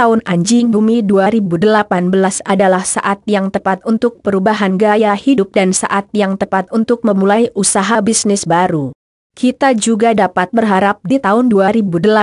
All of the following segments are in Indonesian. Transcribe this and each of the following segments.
tahun anjing bumi 2018 adalah saat yang tepat untuk perubahan gaya hidup dan saat yang tepat untuk memulai usaha bisnis baru. Kita juga dapat berharap di tahun 2018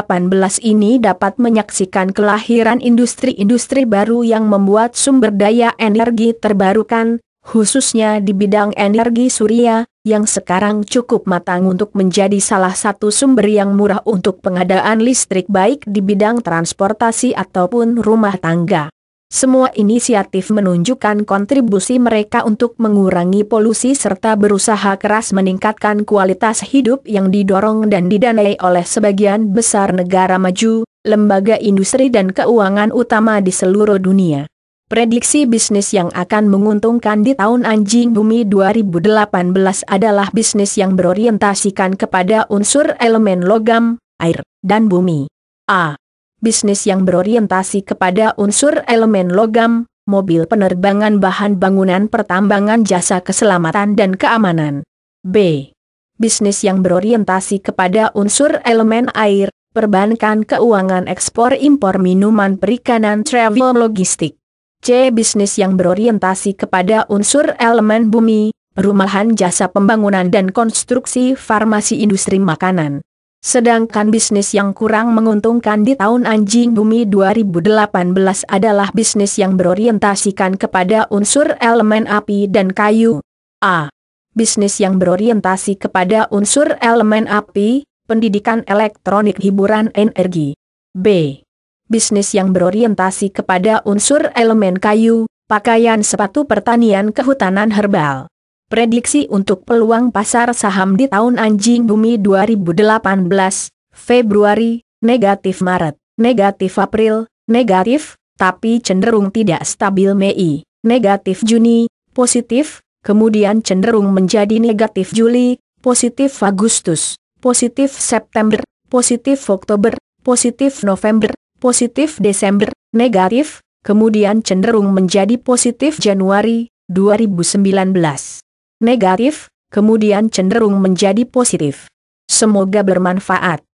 ini dapat menyaksikan kelahiran industri-industri baru yang membuat sumber daya energi terbarukan, khususnya di bidang energi surya, yang sekarang cukup matang untuk menjadi salah satu sumber yang murah untuk pengadaan listrik baik di bidang transportasi ataupun rumah tangga. Semua inisiatif menunjukkan kontribusi mereka untuk mengurangi polusi serta berusaha keras meningkatkan kualitas hidup yang didorong dan didanai oleh sebagian besar negara maju, lembaga industri dan keuangan utama di seluruh dunia. Prediksi bisnis yang akan menguntungkan di tahun anjing bumi 2018 adalah bisnis yang berorientasikan kepada unsur elemen logam, air, dan bumi. A. Bisnis yang berorientasi kepada unsur elemen logam, mobil penerbangan bahan bangunan pertambangan jasa keselamatan dan keamanan. B. Bisnis yang berorientasi kepada unsur elemen air, perbankan keuangan ekspor impor minuman perikanan travel logistik. C. Bisnis yang berorientasi kepada unsur elemen bumi, perumahan jasa pembangunan dan konstruksi farmasi industri makanan. Sedangkan bisnis yang kurang menguntungkan di tahun anjing bumi 2018 adalah bisnis yang berorientasikan kepada unsur elemen api dan kayu. A. Bisnis yang berorientasi kepada unsur elemen api, pendidikan elektronik hiburan energi. B bisnis yang berorientasi kepada unsur elemen kayu, pakaian sepatu pertanian kehutanan herbal. Prediksi untuk peluang pasar saham di tahun anjing bumi 2018, Februari, negatif Maret, negatif April, negatif, tapi cenderung tidak stabil Mei, negatif Juni, positif, kemudian cenderung menjadi negatif Juli, positif Agustus, positif September, positif Oktober, positif November, positif Desember, negatif, kemudian cenderung menjadi positif Januari 2019. Negatif, kemudian cenderung menjadi positif. Semoga bermanfaat.